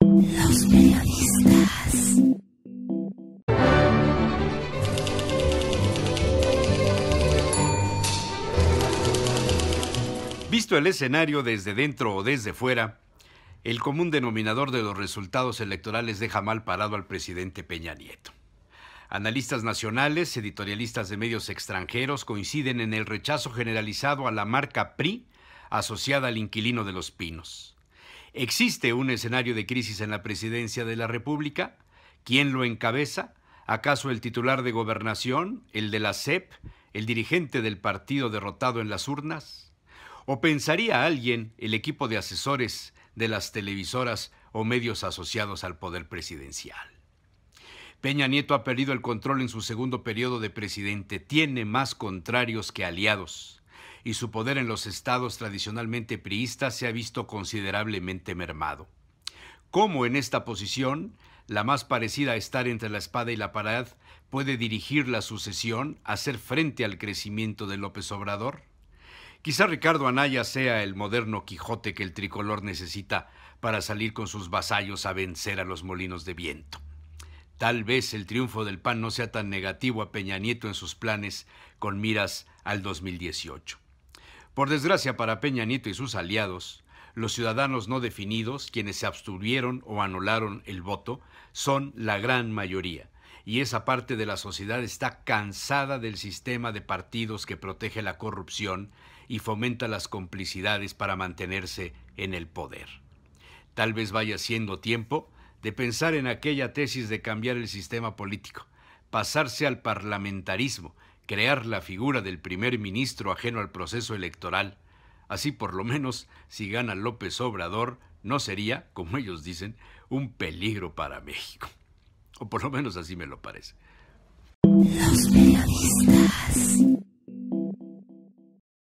Los Visto el escenario desde dentro o desde fuera, el común denominador de los resultados electorales deja mal parado al presidente Peña Nieto. Analistas nacionales, editorialistas de medios extranjeros coinciden en el rechazo generalizado a la marca PRI asociada al inquilino de los pinos. ¿Existe un escenario de crisis en la presidencia de la República? ¿Quién lo encabeza? ¿Acaso el titular de gobernación, el de la CEP, el dirigente del partido derrotado en las urnas? ¿O pensaría alguien el equipo de asesores de las televisoras o medios asociados al poder presidencial? Peña Nieto ha perdido el control en su segundo periodo de presidente. Tiene más contrarios que aliados y su poder en los estados tradicionalmente priistas se ha visto considerablemente mermado. ¿Cómo en esta posición, la más parecida a estar entre la espada y la pared, puede dirigir la sucesión, hacer frente al crecimiento de López Obrador? Quizá Ricardo Anaya sea el moderno Quijote que el tricolor necesita para salir con sus vasallos a vencer a los molinos de viento. Tal vez el triunfo del PAN no sea tan negativo a Peña Nieto en sus planes con miras al 2018. Por desgracia para Peña Nieto y sus aliados, los ciudadanos no definidos, quienes se abstuvieron o anularon el voto, son la gran mayoría. Y esa parte de la sociedad está cansada del sistema de partidos que protege la corrupción y fomenta las complicidades para mantenerse en el poder. Tal vez vaya siendo tiempo de pensar en aquella tesis de cambiar el sistema político, pasarse al parlamentarismo crear la figura del primer ministro ajeno al proceso electoral. Así por lo menos, si gana López Obrador, no sería, como ellos dicen, un peligro para México. O por lo menos así me lo parece.